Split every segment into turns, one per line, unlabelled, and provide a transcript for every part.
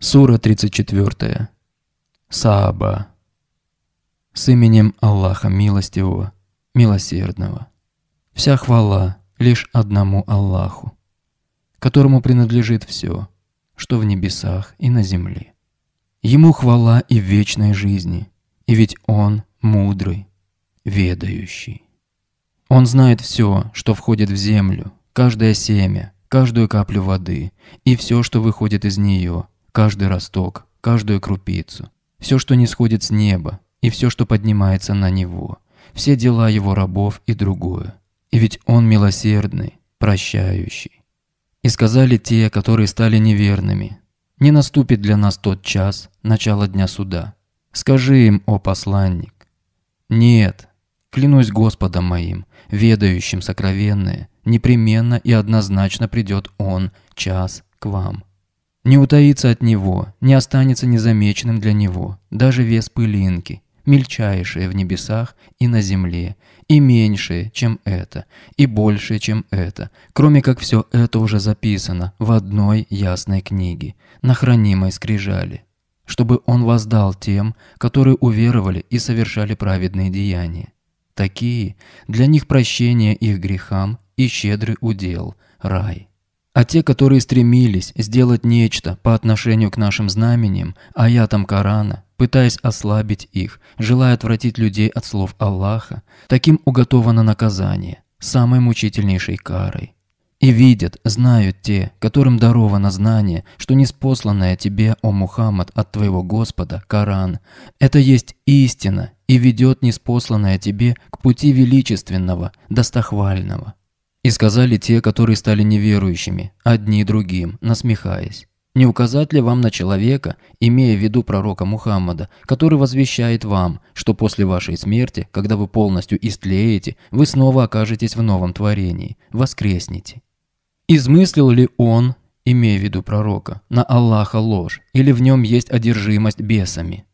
Сура 34. Сааба. С именем Аллаха Милостивого, Милосердного. Вся хвала лишь одному Аллаху, которому принадлежит все, что в небесах и на земле. Ему хвала и в вечной жизни, и ведь Он мудрый, ведающий. Он знает все, что входит в землю, каждое семя, каждую каплю воды и все, что выходит из нее – каждый росток, каждую крупицу, все, что не сходит с неба, и все, что поднимается на него, все дела его рабов и другое. И ведь он милосердный, прощающий. И сказали те, которые стали неверными, «Не наступит для нас тот час, начало дня суда. Скажи им, о посланник». «Нет, клянусь Господом моим, ведающим сокровенное, непременно и однозначно придет Он, час, к вам, не утаится от него, не останется незамеченным для него, даже вес пылинки, мельчайшее в небесах и на земле, и меньшее, чем это, и большее, чем это, кроме как все это уже записано в одной ясной книге, на хранимой скрижали, чтобы он воздал тем, которые уверовали и совершали праведные деяния. Такие, для них прощение их грехам и щедрый удел, рай. А те, которые стремились сделать нечто по отношению к нашим знамениям, аятам Корана, пытаясь ослабить их, желая отвратить людей от слов Аллаха, таким уготовано наказание, самой мучительнейшей карой. И видят, знают те, которым даровано знание, что неспосланное тебе, о Мухаммад, от твоего Господа, Коран, это есть истина и ведет неспосланное тебе к пути величественного, достохвального. И сказали те, которые стали неверующими, одни другим, насмехаясь. Не указать ли вам на человека, имея в виду пророка Мухаммада, который возвещает вам, что после вашей смерти, когда вы полностью истлеете, вы снова окажетесь в новом творении, воскреснете? Измыслил ли он, имея в виду пророка, на Аллаха ложь, или в нем есть одержимость бесами?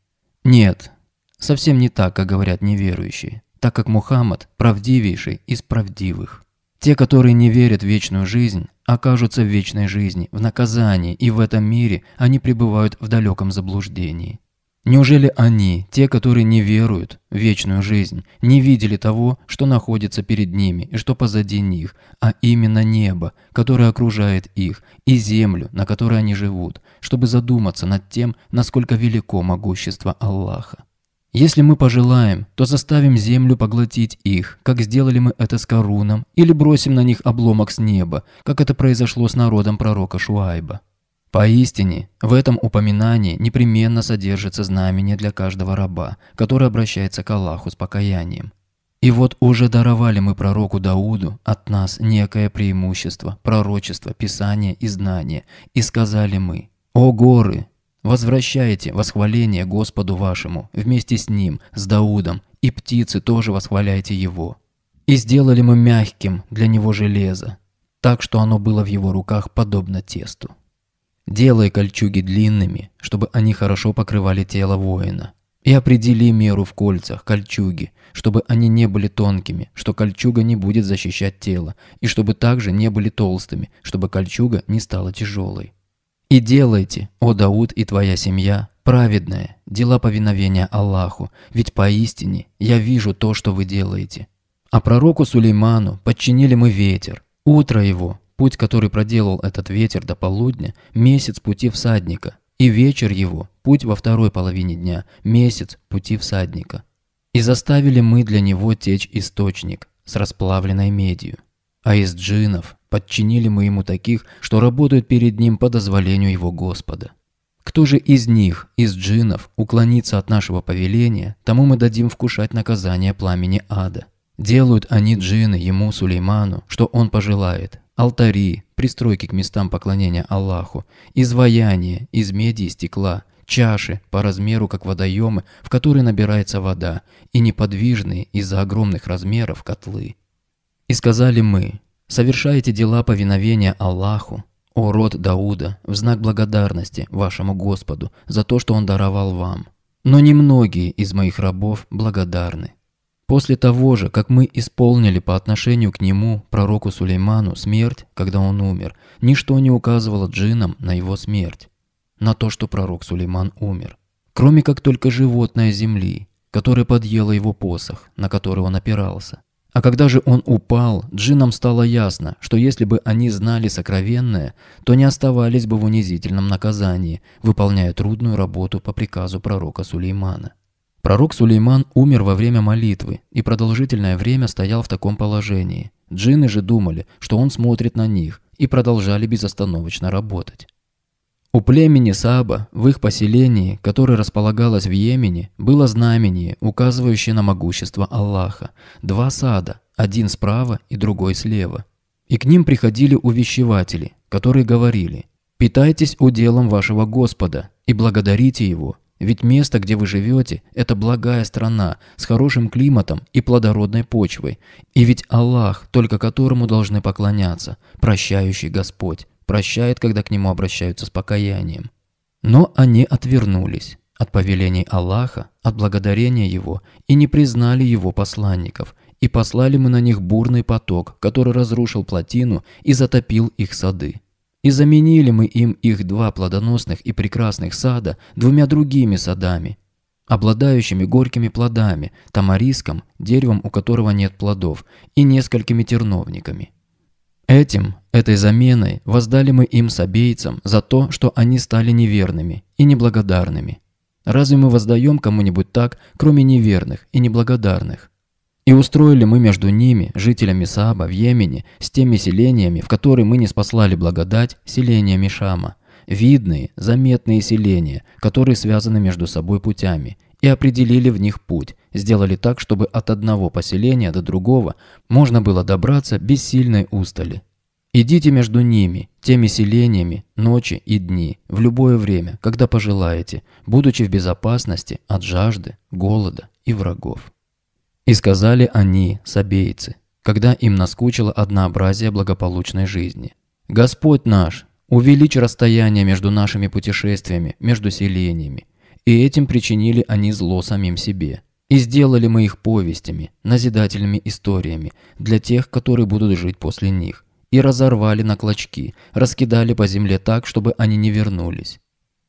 Нет, совсем не так, как говорят неверующие, так как Мухаммад – правдивейший из правдивых. Те, которые не верят в вечную жизнь, окажутся в вечной жизни, в наказании, и в этом мире они пребывают в далеком заблуждении. Неужели они, те, которые не веруют в вечную жизнь, не видели того, что находится перед ними и что позади них, а именно небо, которое окружает их, и землю, на которой они живут, чтобы задуматься над тем, насколько велико могущество Аллаха? Если мы пожелаем, то заставим землю поглотить их, как сделали мы это с Коруном, или бросим на них обломок с неба, как это произошло с народом пророка Шуайба. Поистине, в этом упоминании непременно содержится знамение для каждого раба, который обращается к Аллаху с покаянием. И вот уже даровали мы пророку Дауду от нас некое преимущество, пророчество, писание и знание, и сказали мы, «О горы, Возвращайте восхваление Господу вашему вместе с Ним, с Даудом, и птицы тоже восхваляйте Его. И сделали мы мягким для Него железо, так что оно было в Его руках подобно тесту. Делай кольчуги длинными, чтобы они хорошо покрывали тело воина. И определи меру в кольцах, кольчуги, чтобы они не были тонкими, что кольчуга не будет защищать тело, и чтобы также не были толстыми, чтобы кольчуга не стала тяжелой. И делайте, о Дауд и твоя семья, праведное, дела повиновения Аллаху, ведь поистине я вижу то, что вы делаете. А пророку Сулейману подчинили мы ветер, утро его, путь, который проделал этот ветер до полудня, месяц пути всадника, и вечер его, путь во второй половине дня, месяц пути всадника. И заставили мы для него течь источник с расплавленной медью. А из джинов Подчинили мы ему таких, что работают перед ним по дозволению его Господа. Кто же из них, из джинов, уклонится от нашего повеления, тому мы дадим вкушать наказание пламени ада. Делают они джины ему, Сулейману, что он пожелает. Алтари, пристройки к местам поклонения Аллаху, изваяния из меди и стекла, чаши по размеру как водоемы, в которые набирается вода, и неподвижные из-за огромных размеров котлы. И сказали мы, Совершайте дела повиновения Аллаху, о род Дауда, в знак благодарности вашему Господу за то, что Он даровал вам. Но немногие из моих рабов благодарны. После того же, как мы исполнили по отношению к нему, пророку Сулейману, смерть, когда он умер, ничто не указывало джинам на его смерть, на то, что пророк Сулейман умер. Кроме как только животное земли, которое подъело его посох, на который он опирался. А когда же он упал, джинам стало ясно, что если бы они знали сокровенное, то не оставались бы в унизительном наказании, выполняя трудную работу по приказу пророка Сулеймана. Пророк Сулейман умер во время молитвы и продолжительное время стоял в таком положении. Джинны же думали, что он смотрит на них, и продолжали безостановочно работать. У племени Саба в их поселении, которое располагалось в Йемене, было знамение, указывающее на могущество Аллаха. Два сада, один справа и другой слева. И к ним приходили увещеватели, которые говорили «Питайтесь уделом вашего Господа и благодарите Его, ведь место, где вы живете, это благая страна с хорошим климатом и плодородной почвой, и ведь Аллах, только которому должны поклоняться, прощающий Господь» прощает, когда к нему обращаются с покаянием. Но они отвернулись от повелений Аллаха, от благодарения Его, и не признали Его посланников, и послали мы на них бурный поток, который разрушил плотину и затопил их сады. И заменили мы им их два плодоносных и прекрасных сада двумя другими садами, обладающими горькими плодами, тамариском, деревом, у которого нет плодов, и несколькими терновниками. Этим, этой заменой, воздали мы им собейцам за то, что они стали неверными и неблагодарными. Разве мы воздаем кому-нибудь так, кроме неверных и неблагодарных? И устроили мы между ними, жителями Сааба в Йемене, с теми селениями, в которые мы не спаслали благодать, селениями Шама. Видные, заметные селения, которые связаны между собой путями, и определили в них путь, сделали так, чтобы от одного поселения до другого можно было добраться без сильной устали. Идите между ними, теми селениями, ночи и дни, в любое время, когда пожелаете, будучи в безопасности от жажды, голода и врагов. И сказали они, сабейцы, когда им наскучило однообразие благополучной жизни. «Господь наш, увеличь расстояние между нашими путешествиями, между селениями, и этим причинили они зло самим себе. И сделали мы их повестями, назидательными историями для тех, которые будут жить после них. И разорвали на клочки, раскидали по земле так, чтобы они не вернулись.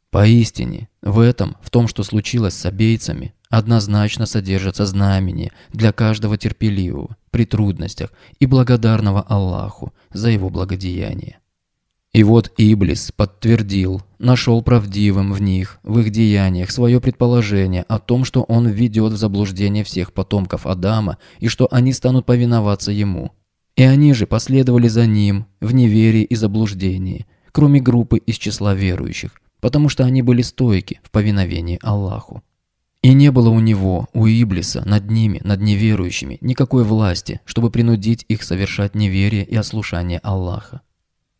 Поистине, в этом, в том, что случилось с обейцами, однозначно содержится знамение для каждого терпеливого при трудностях и благодарного Аллаху за его благодеяние. И вот Иблис подтвердил, нашел правдивым в них, в их деяниях, свое предположение о том, что он введет в заблуждение всех потомков Адама и что они станут повиноваться ему. И они же последовали за ним в неверии и заблуждении, кроме группы из числа верующих, потому что они были стойки в повиновении Аллаху. И не было у него, у Иблиса, над ними, над неверующими, никакой власти, чтобы принудить их совершать неверие и ослушание Аллаха.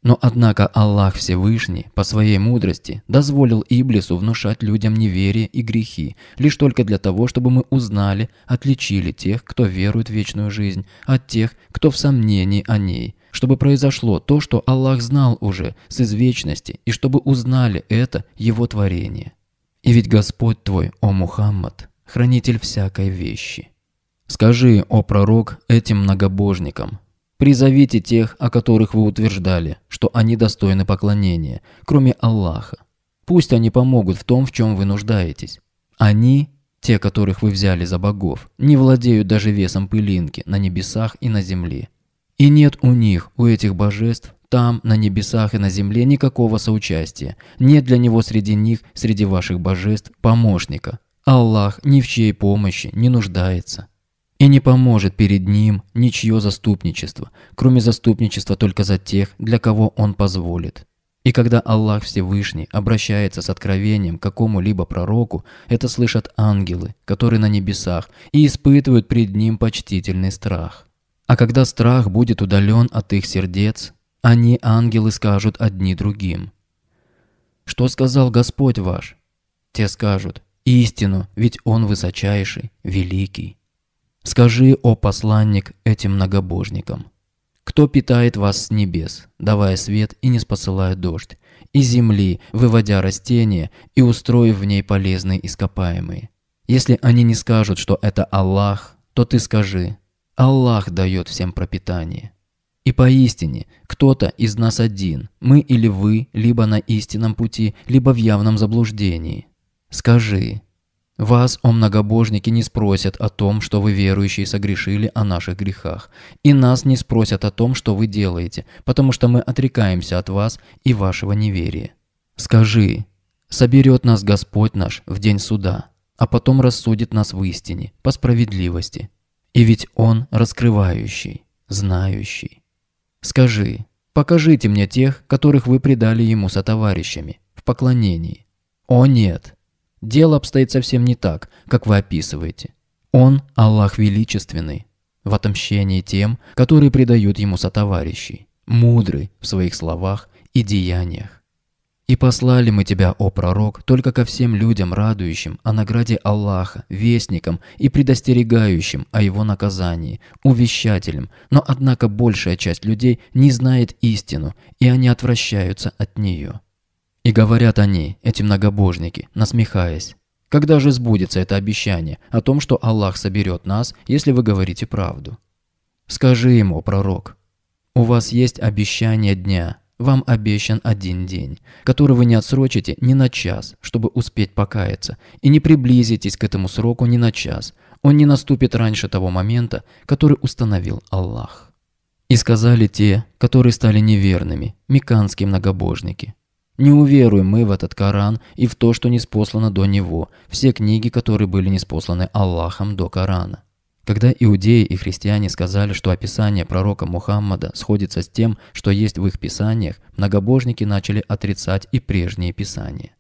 Но однако Аллах Всевышний по своей мудрости дозволил Иблису внушать людям неверие и грехи, лишь только для того, чтобы мы узнали, отличили тех, кто верует в вечную жизнь, от тех, кто в сомнении о ней, чтобы произошло то, что Аллах знал уже с извечности, и чтобы узнали это Его творение. И ведь Господь твой, о Мухаммад, хранитель всякой вещи. Скажи, о пророк, этим многобожникам, Призовите тех, о которых вы утверждали, что они достойны поклонения, кроме Аллаха. Пусть они помогут в том, в чем вы нуждаетесь. Они, те, которых вы взяли за богов, не владеют даже весом пылинки на небесах и на земле. И нет у них, у этих божеств, там, на небесах и на земле никакого соучастия. Нет для него среди них, среди ваших божеств, помощника. Аллах ни в чьей помощи не нуждается. И не поможет перед ним ничье заступничество, кроме заступничества только за тех, для кого он позволит. И когда Аллах Всевышний обращается с откровением к какому-либо пророку, это слышат ангелы, которые на небесах, и испытывают пред ним почтительный страх. А когда страх будет удален от их сердец, они, ангелы, скажут одни другим. «Что сказал Господь ваш?» Те скажут «Истину, ведь Он высочайший, великий». Скажи, о посланник, этим многобожникам, кто питает вас с небес, давая свет и не спосылая дождь, и земли, выводя растения и устроив в ней полезные ископаемые. Если они не скажут, что это Аллах, то ты скажи, Аллах дает всем пропитание. И поистине, кто-то из нас один, мы или вы, либо на истинном пути, либо в явном заблуждении. Скажи, вас, о многобожники, не спросят о том, что вы верующие согрешили о наших грехах. И нас не спросят о том, что вы делаете, потому что мы отрекаемся от вас и вашего неверия. Скажи, соберет нас Господь наш в день суда, а потом рассудит нас в истине, по справедливости. И ведь Он раскрывающий, знающий. Скажи, покажите мне тех, которых вы предали Ему со товарищами в поклонении. О нет! Дело обстоит совсем не так, как вы описываете. Он – Аллах Величественный, в отомщении тем, которые предают ему сотоварищей, мудрый в своих словах и деяниях. «И послали мы тебя, о пророк, только ко всем людям, радующим о награде Аллаха, вестникам и предостерегающим о его наказании, увещателям, но однако большая часть людей не знает истину, и они отвращаются от нее». И говорят они, эти многобожники, насмехаясь. Когда же сбудется это обещание о том, что Аллах соберет нас, если вы говорите правду? Скажи ему, пророк, у вас есть обещание дня, вам обещан один день, который вы не отсрочите ни на час, чтобы успеть покаяться, и не приблизитесь к этому сроку ни на час, он не наступит раньше того момента, который установил Аллах. И сказали те, которые стали неверными, меканские многобожники – не уверуем мы в этот Коран и в то, что не спослано до него, все книги, которые были не спосланы Аллахом до Корана. Когда иудеи и христиане сказали, что описание пророка Мухаммада сходится с тем, что есть в их писаниях, многобожники начали отрицать и прежние писания.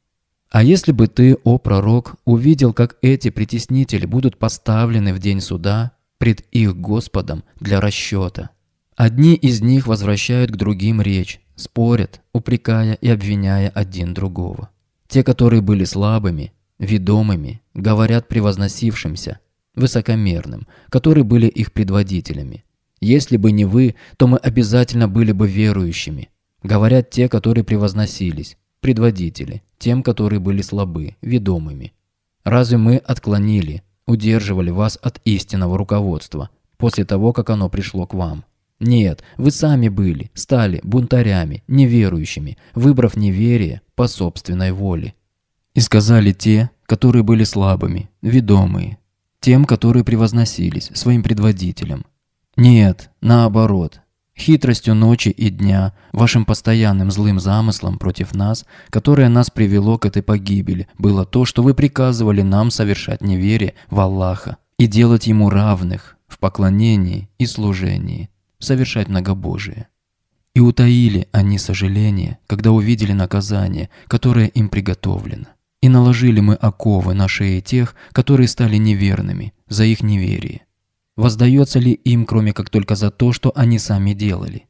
А если бы ты, о пророк, увидел, как эти притеснители будут поставлены в день суда пред их Господом для расчета, Одни из них возвращают к другим речь, спорят, упрекая и обвиняя один другого. Те, которые были слабыми, ведомыми, говорят превозносившимся, высокомерным, которые были их предводителями. Если бы не вы, то мы обязательно были бы верующими. Говорят те, которые превозносились, предводители, тем, которые были слабы, ведомыми. Разве мы отклонили, удерживали вас от истинного руководства, после того, как оно пришло к вам? Нет, вы сами были, стали бунтарями, неверующими, выбрав неверие по собственной воле. И сказали те, которые были слабыми, ведомые, тем, которые превозносились своим предводителем. Нет, наоборот, хитростью ночи и дня, вашим постоянным злым замыслом против нас, которое нас привело к этой погибели, было то, что вы приказывали нам совершать неверие в Аллаха и делать Ему равных в поклонении и служении совершать многобожие. И утаили они сожаление, когда увидели наказание, которое им приготовлено. И наложили мы оковы на шеи тех, которые стали неверными, за их неверие. Воздается ли им, кроме как только за то, что они сами делали?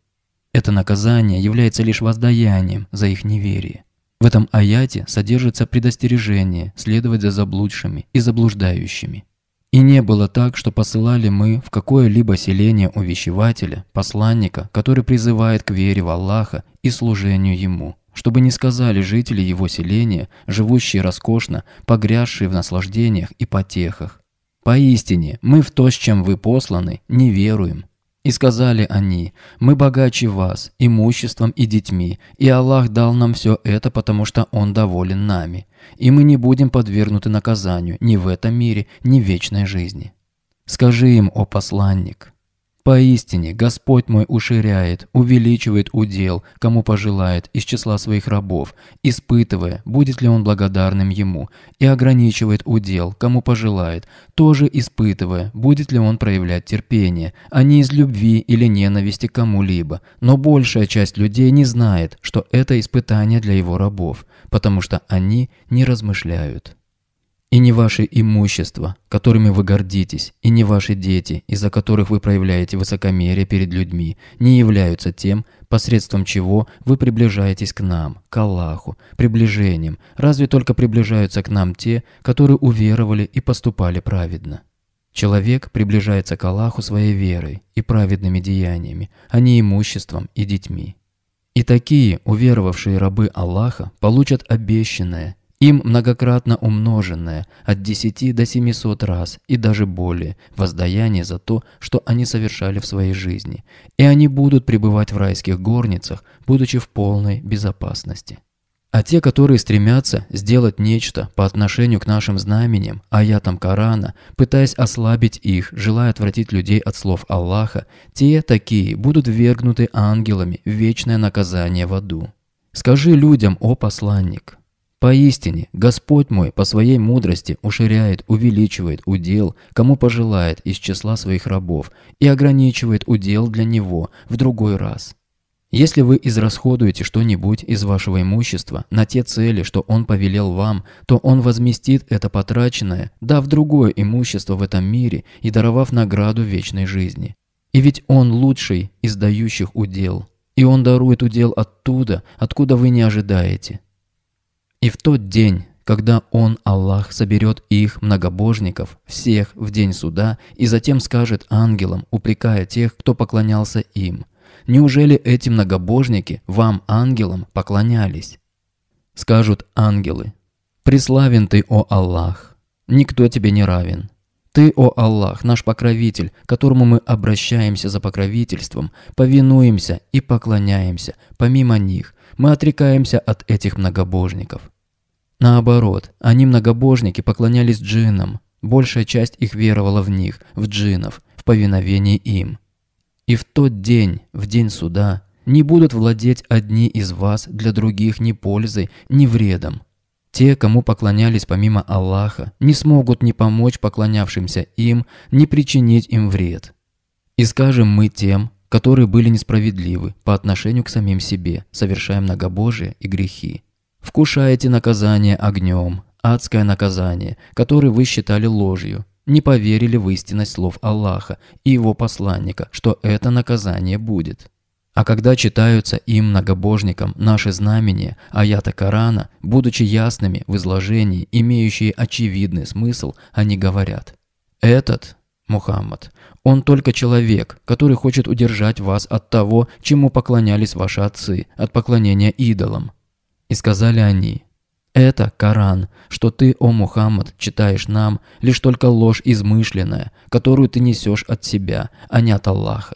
Это наказание является лишь воздаянием за их неверие. В этом аяте содержится предостережение следовать за заблудшими и заблуждающими. И не было так, что посылали мы в какое-либо селение увещевателя, посланника, который призывает к вере в Аллаха и служению Ему, чтобы не сказали жители его селения, живущие роскошно, погрязшие в наслаждениях и потехах. Поистине, мы в то, с чем вы посланы, не веруем. И сказали они, мы богаче вас, имуществом и детьми, и Аллах дал нам все это, потому что Он доволен нами, и мы не будем подвергнуты наказанию ни в этом мире, ни в вечной жизни. Скажи им, о посланник, Поистине, Господь мой уширяет, увеличивает удел, кому пожелает, из числа своих рабов, испытывая, будет ли он благодарным ему, и ограничивает удел, кому пожелает, тоже испытывая, будет ли он проявлять терпение, а не из любви или ненависти кому-либо. Но большая часть людей не знает, что это испытание для его рабов, потому что они не размышляют. И не ваше имущество, которыми вы гордитесь, и не ваши дети, из-за которых вы проявляете высокомерие перед людьми, не являются тем, посредством чего вы приближаетесь к нам, к Аллаху, приближением, разве только приближаются к нам те, которые уверовали и поступали праведно. Человек приближается к Аллаху своей верой и праведными деяниями, а не имуществом и детьми. И такие, уверовавшие рабы Аллаха, получат обещанное им многократно умноженное от 10 до 700 раз и даже более воздаяние за то, что они совершали в своей жизни, и они будут пребывать в райских горницах, будучи в полной безопасности. А те, которые стремятся сделать нечто по отношению к нашим знамениям, аятам Корана, пытаясь ослабить их, желая отвратить людей от слов Аллаха, те такие будут ввергнуты ангелами в вечное наказание в аду. Скажи людям, о посланник, Поистине, Господь мой по своей мудрости уширяет, увеличивает удел, кому пожелает из числа своих рабов, и ограничивает удел для него в другой раз. Если вы израсходуете что-нибудь из вашего имущества на те цели, что Он повелел вам, то Он возместит это потраченное, дав другое имущество в этом мире и даровав награду вечной жизни. И ведь Он лучший из дающих удел, и Он дарует удел оттуда, откуда вы не ожидаете. И в тот день, когда Он, Аллах, соберет их, многобожников, всех в день суда, и затем скажет ангелам, упрекая тех, кто поклонялся им, «Неужели эти многобожники вам, ангелам, поклонялись?» Скажут ангелы, «Преславен ты, о Аллах! Никто тебе не равен!» Ты, о Аллах, наш покровитель, которому мы обращаемся за покровительством, повинуемся и поклоняемся, помимо них. Мы отрекаемся от этих многобожников. Наоборот, они многобожники поклонялись джиннам. Большая часть их веровала в них, в джиннов, в повиновение им. И в тот день, в день суда, не будут владеть одни из вас для других ни пользой, ни вредом. Те, кому поклонялись помимо Аллаха, не смогут ни помочь поклонявшимся им, ни причинить им вред. И скажем мы тем, которые были несправедливы по отношению к самим себе, совершая многобожие и грехи, Вкушаете наказание огнем, адское наказание, которое вы считали ложью. Не поверили в истинность слов Аллаха и его посланника, что это наказание будет. А когда читаются им многобожникам наши знамения, аята Корана, будучи ясными в изложении, имеющие очевидный смысл, они говорят «Этот, Мухаммад, он только человек, который хочет удержать вас от того, чему поклонялись ваши отцы, от поклонения идолам. И сказали они, «Это Коран, что ты, о Мухаммад, читаешь нам, лишь только ложь измышленная, которую ты несешь от себя, а не от Аллаха».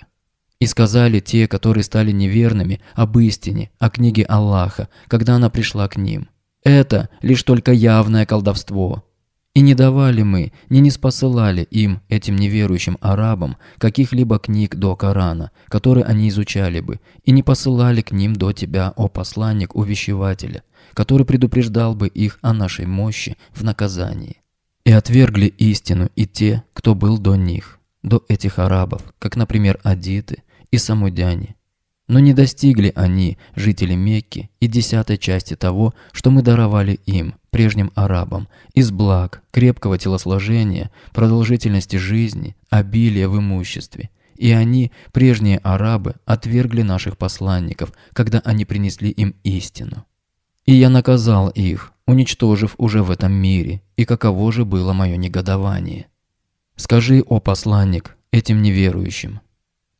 И сказали те, которые стали неверными, об истине, о книге Аллаха, когда она пришла к ним. Это лишь только явное колдовство. И не давали мы, не неспосылали им, этим неверующим арабам, каких-либо книг до Корана, которые они изучали бы, и не посылали к ним до тебя, о посланник увещевателя, который предупреждал бы их о нашей мощи в наказании. И отвергли истину и те, кто был до них, до этих арабов, как, например, адиты и самудяне, но не достигли они, жители Мекки, и десятой части того, что мы даровали им, прежним арабам, из благ, крепкого телосложения, продолжительности жизни, обилия в имуществе. И они, прежние арабы, отвергли наших посланников, когда они принесли им истину. И я наказал их, уничтожив уже в этом мире, и каково же было мое негодование. Скажи, о посланник, этим неверующим,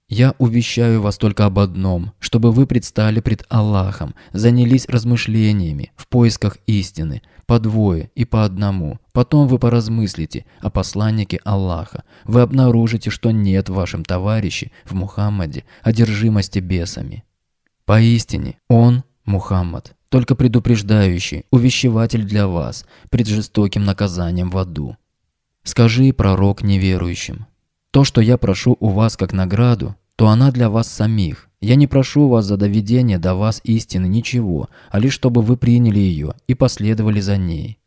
я увещаю вас только об одном, чтобы вы предстали пред Аллахом, занялись размышлениями в поисках истины, по двое и по одному. Потом вы поразмыслите о посланнике Аллаха. Вы обнаружите, что нет в вашем товарище, в Мухаммаде, одержимости бесами. Поистине, он, Мухаммад, только предупреждающий, увещеватель для вас, пред жестоким наказанием в аду. Скажи, пророк неверующим, то, что я прошу у вас как награду, то она для вас самих. Я не прошу вас за доведение до вас истины ничего, а лишь чтобы вы приняли ее и последовали за ней.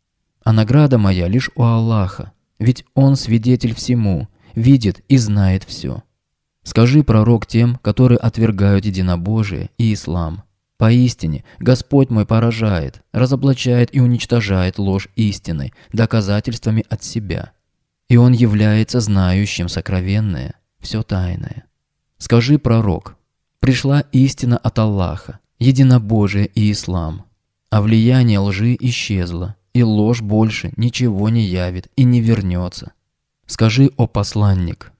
А награда моя лишь у Аллаха, ведь Он свидетель всему, видит и знает все. Скажи, пророк, тем, которые отвергают единобожие и ислам. Поистине, Господь мой поражает, разоблачает и уничтожает ложь истины доказательствами от себя и он является знающим сокровенное, все тайное. Скажи, пророк, пришла истина от Аллаха, единобожие и ислам, а влияние лжи исчезло, и ложь больше ничего не явит и не вернется. Скажи, о посланник,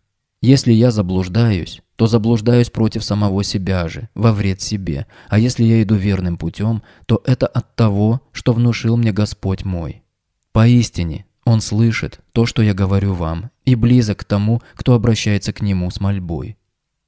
если я заблуждаюсь, то заблуждаюсь против самого себя же, во вред себе, а если я иду верным путем, то это от того, что внушил мне Господь мой. Поистине, он слышит то, что я говорю вам, и близок к тому, кто обращается к нему с мольбой.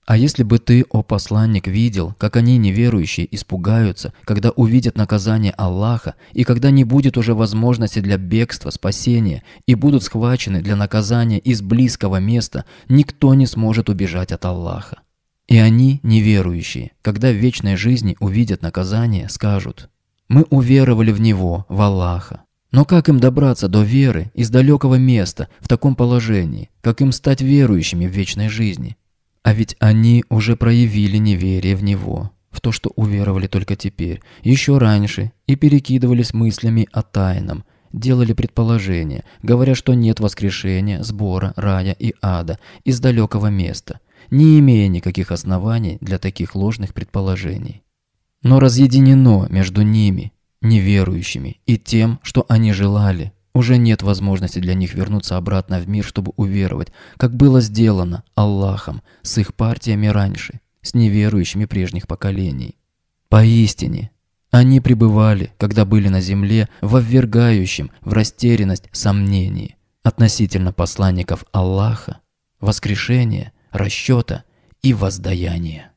А если бы ты, о посланник, видел, как они, неверующие, испугаются, когда увидят наказание Аллаха, и когда не будет уже возможности для бегства, спасения, и будут схвачены для наказания из близкого места, никто не сможет убежать от Аллаха. И они, неверующие, когда в вечной жизни увидят наказание, скажут, «Мы уверовали в Него, в Аллаха, но как им добраться до веры из далекого места в таком положении? Как им стать верующими в вечной жизни? А ведь они уже проявили неверие в него, в то, что уверовали только теперь, еще раньше, и перекидывались мыслями о тайном, делали предположения, говоря, что нет воскрешения, сбора, рая и ада из далекого места, не имея никаких оснований для таких ложных предположений. Но разъединено между ними – неверующими и тем, что они желали. Уже нет возможности для них вернуться обратно в мир, чтобы уверовать, как было сделано Аллахом с их партиями раньше, с неверующими прежних поколений. Поистине, они пребывали, когда были на земле, в ввергающем, в растерянность сомнении относительно посланников Аллаха, воскрешения, расчета и воздаяния.